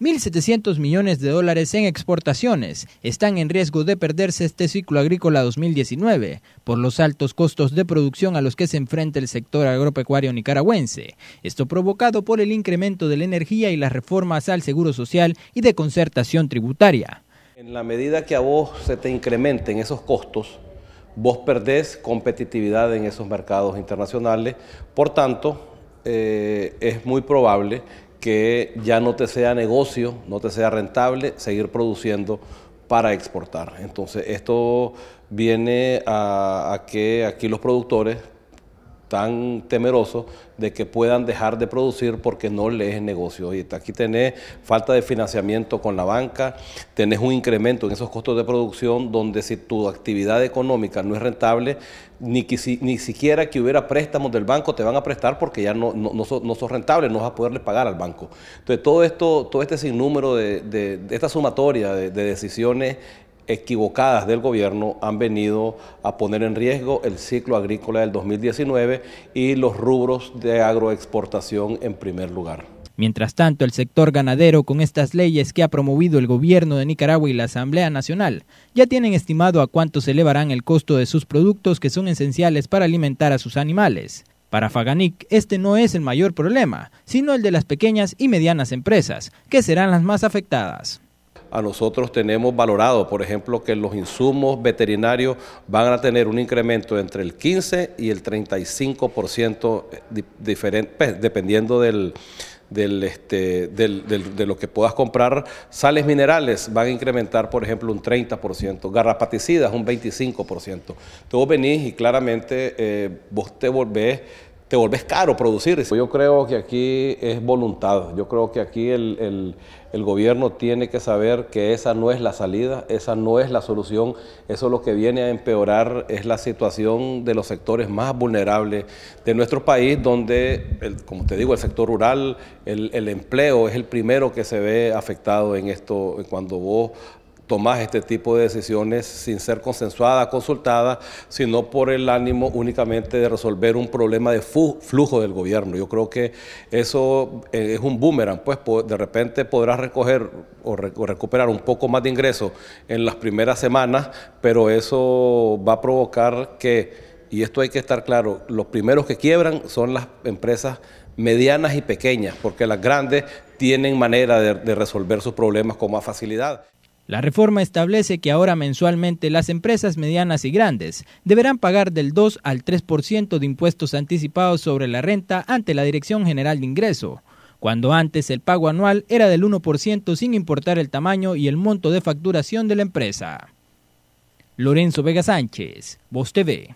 1.700 millones de dólares en exportaciones están en riesgo de perderse este ciclo agrícola 2019 por los altos costos de producción a los que se enfrenta el sector agropecuario nicaragüense. Esto provocado por el incremento de la energía y las reformas al seguro social y de concertación tributaria. En la medida que a vos se te incrementen esos costos, vos perdés competitividad en esos mercados internacionales. Por tanto, eh, es muy probable que ya no te sea negocio, no te sea rentable seguir produciendo para exportar. Entonces, esto viene a, que aquí los productores tan temerosos de que puedan dejar de producir porque no les es negocio. y aquí tenés falta de financiamiento con la banca, tenés un incremento en esos costos de producción donde si tu actividad económica no es rentable, ni, ni siquiera que hubiera préstamos del banco te van a prestar porque ya no, no, no, sos, no rentable, no vas a poderle pagar al banco. Entonces todo esto, todo este sinnúmero de, de, esta sumatoria de decisiones equivocadas del gobierno han venido a poner en riesgo el ciclo agrícola del 2019 y los rubros de agroexportación en primer lugar. Mientras tanto, el sector ganadero, con estas leyes que ha promovido el gobierno de Nicaragua y la Asamblea Nacional, ya tienen estimado a cuánto se elevarán el costo de sus productos que son esenciales para alimentar a sus animales. Para Faganic, este no es el mayor problema, sino el de las pequeñas y medianas empresas, que serán las más afectadas a nosotros tenemos valorado, por ejemplo, que los insumos veterinarios van a tener un incremento entre el 15 y el 35% eh, diferente, pues, dependiendo del, este, de lo que puedas comprar, sales minerales van a incrementar, por ejemplo, un 30%, garrapaticidas un 25%. Tú venís y claramente eh, vos te volvés te volvés caro producir. Yo creo que aquí es voluntad, yo creo que aquí el, gobierno tiene que saber que esa no es la salida, esa no es la solución, eso lo que viene a empeorar es la situación de los sectores más vulnerables de nuestro país, donde, como te digo, el sector rural, el, empleo es el primero que se ve afectado en esto, cuando vos tomás este tipo de decisiones sin ser consensuada, consultada, sino por el ánimo únicamente de resolver un problema de flujo del gobierno. Yo creo que eso eh, es un boomerang, pues de repente podrás recoger o, recuperar un poco más de ingresos en las primeras semanas, pero eso va a provocar que, y esto hay que estar claro, los primeros que quiebran son las empresas medianas y pequeñas, porque las grandes tienen manera de resolver sus problemas con más facilidad. La reforma establece que ahora mensualmente las empresas medianas y grandes deberán pagar del 2 al 3% de impuestos anticipados sobre la renta ante la Dirección General de Ingreso, cuando antes el pago anual era del 1% sin importar el tamaño y el monto de facturación de la empresa. Lorenzo Vega Sánchez, Voz TV.